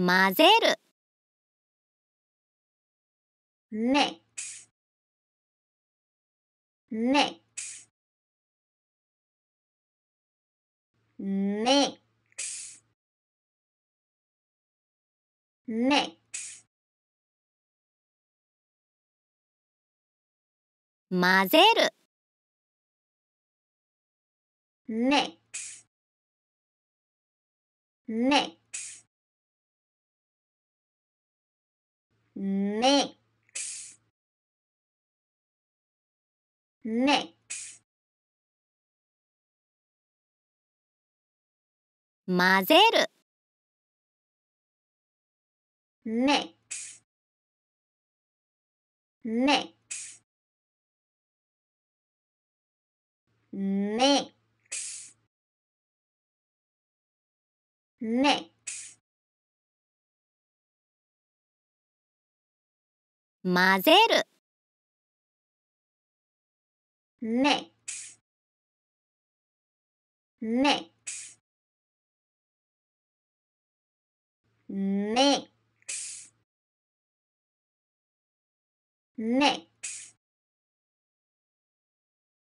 混ぜる mix mix mix mix 混ぜる mix mix mix mix 混ぜる mix mix mix mix 混ぜる mix mix mix mix